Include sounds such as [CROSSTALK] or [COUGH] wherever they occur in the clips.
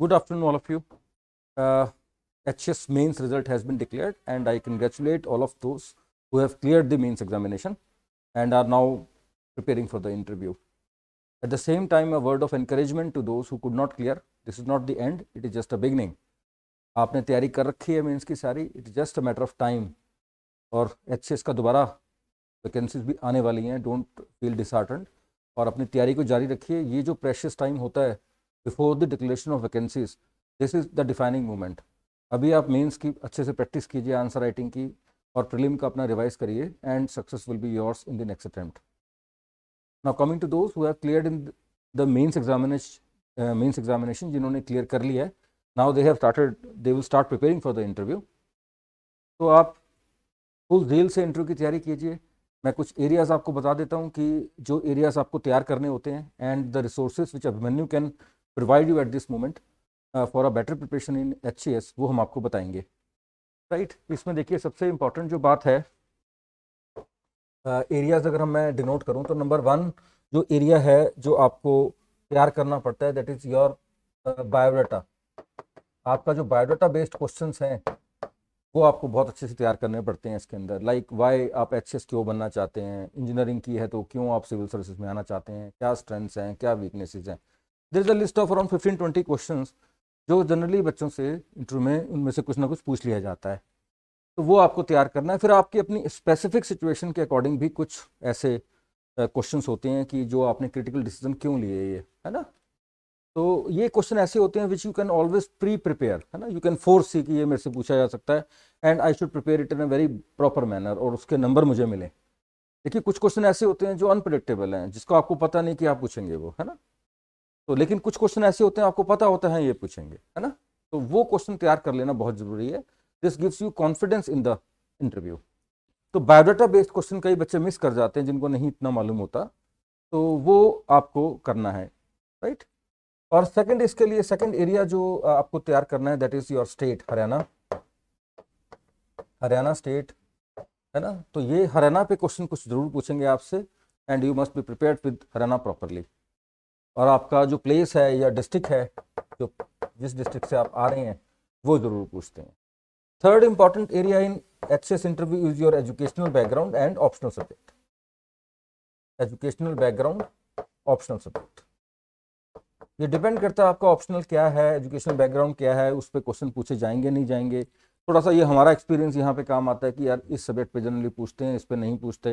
Good afternoon all of you. Uh, HS mains result has been declared and I congratulate all of those who have cleared the mains examination and are now preparing for the interview. At the same time a word of encouragement to those who could not clear. This is not the end, it is just a beginning. आपने तैयारी कर रखी है ki की सारी just a matter of time time और H का दोबारा वैकेंसीज भी आने वाली हैं Don't feel disheartened, और अपनी तैयारी को जारी रखिए ये जो प्रेशियस टाइम होता है before the declaration of vacancies this is the defining moment अभी आप मेंस की अच्छे से प्रैक्टिस कीजिए आंसर राइटिंग की और प्रिलिम का अपना रिवाइज करिए and success will be yours in the next attempt now coming to those who clear in the mains examination mains examination जिन्होंने क्लियर कर लिया है now they have started they will start preparing for the interview तो आप full दिल से interview की तैयारी कीजिए मैं कुछ एरियाज़ आपको बता देता हूँ कि जो एरियाज़ आपको तैयार करने होते हैं and the resources which Abhimanyu can provide you at this moment for a better preparation in H वो हम आपको बताएंगे राइट right? इसमें देखिए सबसे इम्पॉर्टेंट जो बात है एरियाज अगर हम मैं डिनोट करूँ तो नंबर वन जो एरिया है जो आपको तैयार करना पड़ता है दैट इज़ योर बायोडाटा आपका जो बायोडाटा बेस्ड क्वेश्चन हैं वो आपको बहुत अच्छे से तैयार करने पड़ते हैं इसके अंदर लाइक like, वाई आप एच एस क्यों बनना चाहते हैं इंजीनियरिंग की है तो क्यों आप सिविल सर्विसेज में आना चाहते हैं क्या स्ट्रेंथ्स हैं क्या वीकनेसेस हैं there is a list of around fifteen twenty question जो जनरली बच्चों से इंटरव्यू में उनमें से कुछ ना कुछ पूछ लिया जाता है तो वो आपको तैयार करना है फिर आपकी अपनी स्पेसिफिक सिचुएशन के अकॉर्डिंग भी कुछ ऐसे क्वेश्चन होते हैं कि जो आपने क्रिटिकल डिसीजन क्यों लिए ये है ना तो ये क्वेश्चन ऐसे होते हैं which you can always pre prepare है ना यू कैन फोर्स सी कि ये मेरे से पूछा जा सकता है and I should prepare it in a very proper manner और उसके नंबर मुझे मिले देखिए कुछ क्वेश्चन ऐसे होते हैं जो अनप्रडिक्टेबल हैं जिसको आपको पता नहीं कि आप पूछेंगे वो है ना तो लेकिन कुछ क्वेश्चन ऐसे होते हैं आपको पता होता है ये पूछेंगे है ना तो वो क्वेश्चन तैयार कर लेना बहुत जरूरी है this gives you confidence in the interview तो बायोडाटा बेस्ड क्वेश्चन कई बच्चे मिस कर जाते हैं जिनको नहीं इतना मालूम होता तो वो आपको करना है राइट right? और सेकंड इसके लिए सेकंड एरिया जो आपको तैयार करना है that is your state Haryana Haryana state है ना तो ये हरियाणा पे क्वेश्चन कुछ जरूर पूछेंगे आपसे and you must be prepare with Haryana properly और आपका जो प्लेस है या डिस्ट्रिक्ट है जो जिस डिस्ट्रिक्ट से आप आ रहे हैं वो ज़रूर पूछते हैं third important area in HCS interview is your educational background and optional subject educational background optional subject ये डिपेंड करता है आपका ऑप्शनल क्या है एजुकेशनल बैकग्राउंड क्या है उस पर क्वेश्चन पूछे जाएंगे नहीं जाएंगे थोड़ा सा ये हमारा एक्सपीरियंस यहाँ पे काम आता है कि यार इस सब्जेक्ट पे जनरली पूछते हैं इस पर नहीं पूछते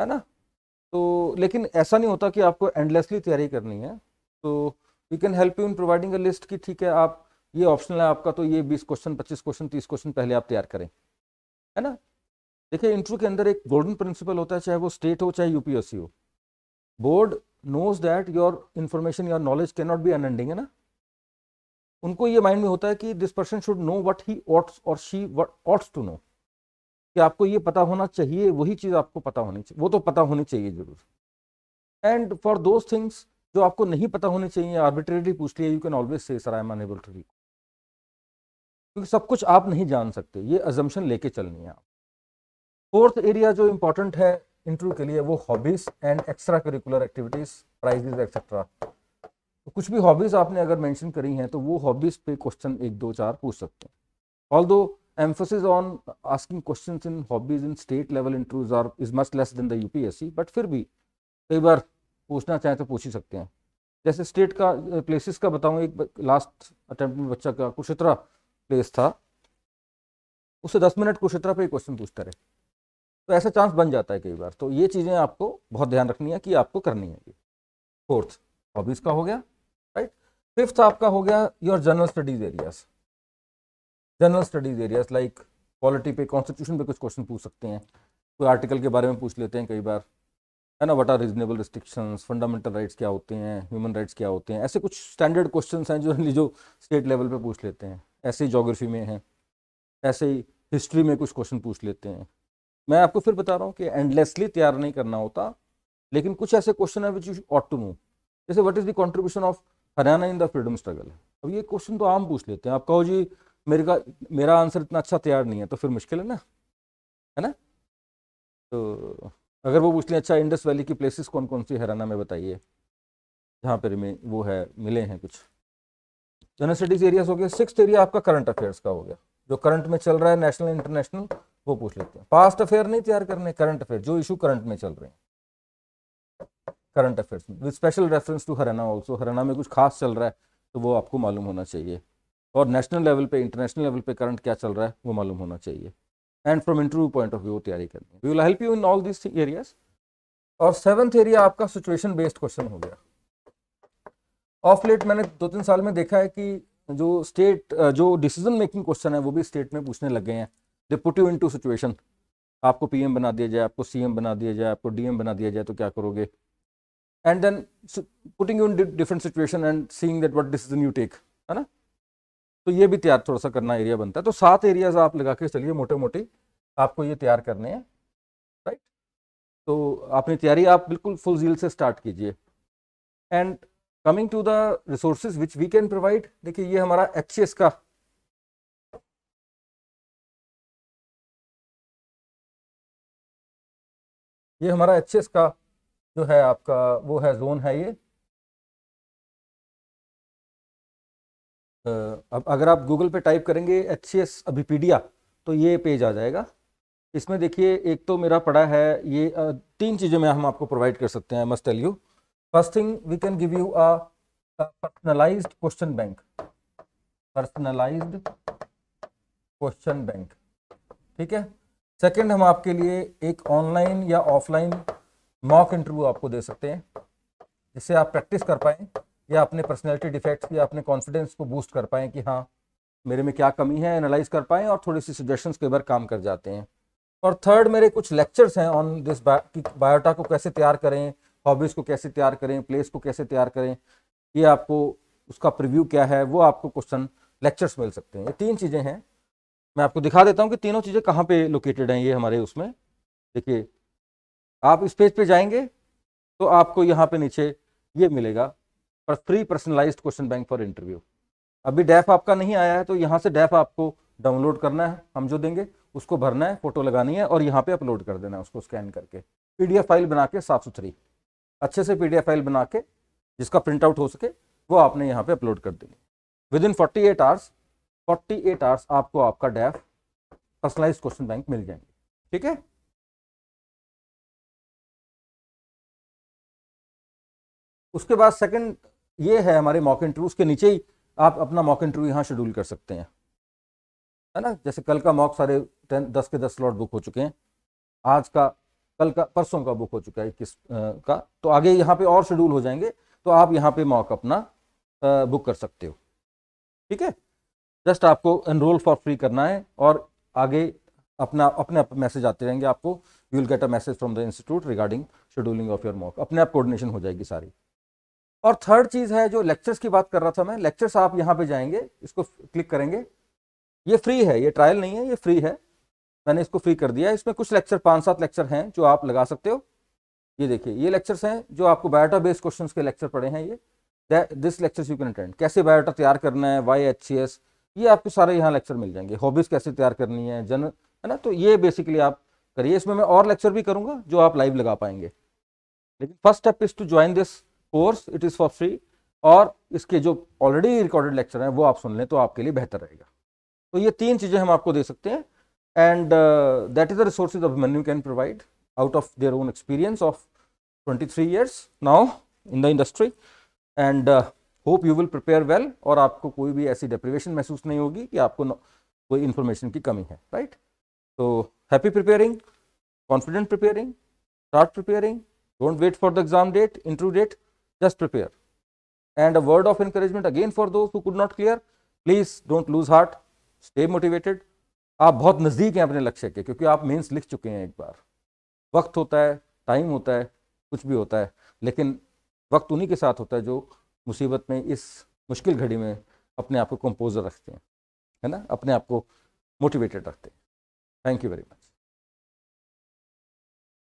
है ना तो लेकिन ऐसा नहीं होता कि आपको एंडलेसली तैयारी करनी है तो we can help you in providing a list कि ठीक है आप ये ऑप्शनल है आपका तो ये बीस क्वेश्चन पच्चीस क्वेश्चन तीस क्वेश्चन पहले आप तैयार करें है ना देखिए इंटरव्यू के अंदर एक गोल्डन प्रिंसिपल होता है चाहे वो स्टेट हो चाहे यूपीएससी हो board knows that your information your knowledge can not be unending है ना उनको ये माइंड में होता है कि this person should know what he oughts और she what oughts to know कि आपको ये पता होना चाहिए वही चीज़ आपको पता होनी चाहिए वो तो पता होनी चाहिए जरूर एंड फॉर दोज थिंग्स जो आपको नहीं पता होने चाहिए आर्बिट्रेरी पूछ लिया you can always say sir I am to recall क्योंकि सब कुछ आप नहीं जान सकते ये अजम्पन लेके चलनी है आप फोर्थ एरिया जो इंपॉर्टेंट है इंटरव्यू के लिए वो hobbies and extra curricular activities prizes etcetera तो कुछ भी हॉबीज आपने अगर मेंशन करी हैं तो वो हॉबीज पे क्वेश्चन एक दो चार पूछ सकते हैं all emphasis on asking questions in hobbies in state level interviews are is much less than the UPSC but फिर भी कई बार पूछना चाहें तो पूछ ही सकते हैं जैसे स्टेट का प्लेसेस का बताऊं एक लास्ट अटेम्प्ट में बच्चा का कुशित्रा प्लेस था उससे दस मिनट कुशित्रा पे क्वेश्चन पूछता रहे तो ऐसा चांस बन जाता है कई बार तो ये चीज़ें आपको बहुत ध्यान रखनी है कि आपको करनी है ये फोर्थ हॉबीज़ का हो गया राइट फिफ्थ आपका हो गया your general studies areas general studies areas like polity पे कॉन्स्टिट्यूशन पे कुछ क्वेश्चन पूछ सकते हैं कोई आर्टिकल के बारे में पूछ लेते हैं कई बार है ना what are reasonable restrictions fundamental rights क्या होते हैं ह्यूमन राइट्स क्या होते हैं ऐसे कुछ स्टैंडर्ड क्वेश्चन हैं जो [LAUGHS] जो स्टेट लेवल पर पूछ लेते हैं ऐसे ही जोग्राफी में हैं ऐसे ही हिस्ट्री में कुछ क्वेश्चन पूछ लेते हैं मैं आपको फिर बता रहा हूँ कि एंडलेसली तैयार नहीं करना होता लेकिन कुछ ऐसे क्वेश्चन है which you ought to move जैसे what is the contribution of Haryana in the freedom struggle अब ये क्वेश्चन तो आम पूछ लेते हैं आप कहो जी मेरे का मेरा आंसर इतना अच्छा तैयार नहीं है तो फिर मुश्किल है ना है ना तो अगर वो पूछ लें अच्छा इंडस वैली की प्लेसेस कौन कौन सी हरियाणा में बताइए जहाँ पर वो है मिले हैं कुछ जनरल स्टडीज एरिया हो गया सिक्स एरिया आपका करंट अफेयर्स का हो गया जो करंट में चल रहा है नेशनल इंटरनेशनल वो पूछ लेते हैं पास्ट अफेयर नहीं तैयार करने करंट अफेयर जो इशू करंट में चल रहे हैं current affairs with special reference to Haryana also Haryana में कुछ खास चल रहा है तो वो आपको मालूम होना चाहिए और नेशनल लेवल पे इंटरनेशनल लेवल पे करंट क्या चल रहा है वो मालूम होना चाहिए and from interview point of view तैयारी करनी है we will help you in all this areas और सेवन्थ एरिया आपका सिचुएशन बेस्ड क्वेश्चन हो गया ऑफ लेट मैंने दो तीन साल में देखा है कि जो स्टेट जो डिसीजन मेकिंग क्वेश्चन है वो भी स्टेट में पूछने लग गए हैं they put you in situation आपको पीएम बना दिया जाए आपको सीएम बना दिया जाए आपको डीएम बना दिया जाए तो क्या करोगे and then putting you in different situation and seeing that what decision you take है ना तो ये भी तैयार थोड़ा सा करना एरिया बनता है तो सात एरियाज आप लगा के चलिए मोटे मोटे आपको ये तैयार करने हैं राइट तो अपनी तैयारी आप बिल्कुल फुल जील से स्टार्ट कीजिए and coming to the resources which we can provide देखिए ये हमारा एच का ये हमारा एच का जो है आपका वो है जोन है ये अब अगर आप गूगल पे टाइप करेंगे एच सी एस अभिपीडिया तो ये पेज आ जाएगा इसमें देखिए एक तो मेरा पड़ा है ये तीन चीज़ें में हम आपको प्रोवाइड कर सकते हैं must tell you first thing we can give you a personalize question bank personalize question bank ठीक है सेकंड हम आपके लिए एक ऑनलाइन या ऑफलाइन मॉक इंटरव्यू आपको दे सकते हैं जिससे आप प्रैक्टिस कर पाएँ या अपने पर्सनैलिटी डिफेक्ट्स या अपने कॉन्फिडेंस को बूस्ट कर पाएँ कि हाँ मेरे में क्या कमी है एनालाइज कर पाएँ और थोड़ी सी सजेशन के बार काम कर जाते हैं और थर्ड मेरे कुछ लेक्चर्स हैं ऑन दिस बायोटा को कैसे तैयार करें हॉबीज़ को कैसे तैयार करें प्लेस को कैसे तैयार करें ये आपको उसका प्रिव्यू क्या है वो आपको क्वेश्चन लेक्चर्स मिल सकते हैं ये तीन चीज़ें हैं मैं आपको दिखा देता हूँ कि तीनों चीज़ें कहाँ पे लोकेटेड हैं ये हमारे उसमें देखिए आप इस पेज पे जाएंगे तो आपको यहाँ पे नीचे ये मिलेगा पर free personalized question bank for interview अभी डैफ आपका नहीं आया है तो यहाँ से डैफ आपको डाउनलोड करना है हम जो देंगे उसको भरना है फोटो लगानी है और यहाँ पे अपलोड कर देना है उसको स्कैन करके पीडीएफ फाइल बना के साफ सुथरी अच्छे से पीडीएफ फाइल बना के जिसका प्रिंट आउट हो सके वो आपने यहाँ पे अपलोड कर देनी within forty eight hours forty eight hours आपको आपका डैफ पर्सनलाइज क्वेश्चन बैंक मिल जाएंगे ठीक है उसके बाद सेकंड ये है हमारे मॉक इंटरव्यू उसके नीचे ही आप अपना मॉक इंटरव्यू यहाँ शेड्यूल कर सकते हैं है ना जैसे कल का मॉक सारे टेन दस के दस स्लॉट बुक हो चुके हैं आज का कल का परसों का बुक हो चुका है इक्कीस का तो आगे यहाँ पे और शेड्यूल हो जाएंगे तो आप यहाँ पे मॉक अपना आ, बुक कर सकते हो ठीक है जस्ट आपको एनरोल फॉर फ्री करना है और आगे अपना अपने आप मैसेज आते रहेंगे आपको you will get a message from the institute regarding scheduling of your mock अपने आप कोऑर्डिनेशन हो जाएगी सारी और थर्ड चीज़ है जो लेक्चर्स की बात कर रहा था मैं लेक्चर्स आप यहाँ पे जाएंगे इसको क्लिक करेंगे ये फ्री है ये ट्रायल नहीं है ये फ्री है मैंने इसको फ्री कर दिया इसमें कुछ लेक्चर पाँच सात लेक्चर हैं जो आप लगा सकते हो ये देखिए ये लेक्चर्स हैं जो आपको बायोटा बेस्ड क्वेश्चन के लेक्चर पड़े हैं ये this lecture you can attend कैसे बायोटा तैयार करना है वाई एच ये आपको सारे यहाँ लेक्चर मिल जाएंगे हॉबीज़ कैसे तैयार करनी है जन है ना तो ये बेसिकली आप करिए इसमें मैं और लेक्चर भी करूँगा जो आप लाइव लगा पाएंगे लेकिन first step is to join this course it is for free और इसके जो ऑलरेडी रिकॉर्डेड लेक्चर हैं वो आप सुन लें तो आपके लिए बेहतर रहेगा तो ये तीन चीज़ें हम आपको दे सकते हैं and that is the resource you can provide out of their own experience of twenty three years now in the industry and hope you will prepare well और आपको कोई भी ऐसी डिप्रिवेशन महसूस नहीं होगी कि आपको कोई इन्फॉर्मेशन की कमी है राइट तो happy preparing confident preparing start preparing don't wait for the exam date interview date just prepare and a word of encouragement again for those who could not clear please don't lose heart stay motivated आप बहुत नज़दीक हैं अपने लक्ष्य के क्योंकि आप mains लिख चुके हैं एक बार वक्त होता है टाइम होता है कुछ भी होता है लेकिन वक्त उन्हीं के साथ होता है जो मुसीबत में इस मुश्किल घड़ी में अपने आप को कंपोजर रखते हैं है ना अपने आप को मोटिवेटेड रखते हैं थैंक यू वेरी मच